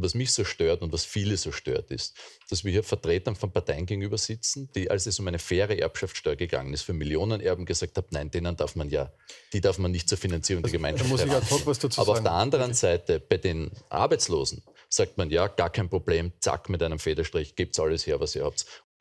Was mich so stört und was viele so stört, ist, dass wir hier Vertretern von Parteien gegenüber sitzen, die, als es um eine faire Erbschaftssteuer gegangen ist, für Millionen Erben gesagt haben, nein, denen darf man ja, die darf man nicht zur Finanzierung der also, Gemeinschaft muss ich ja was dazu Aber sagen. auf der anderen okay. Seite, bei den Arbeitslosen sagt man, ja, gar kein Problem, zack, mit einem Federstrich, es alles her, was ihr habt.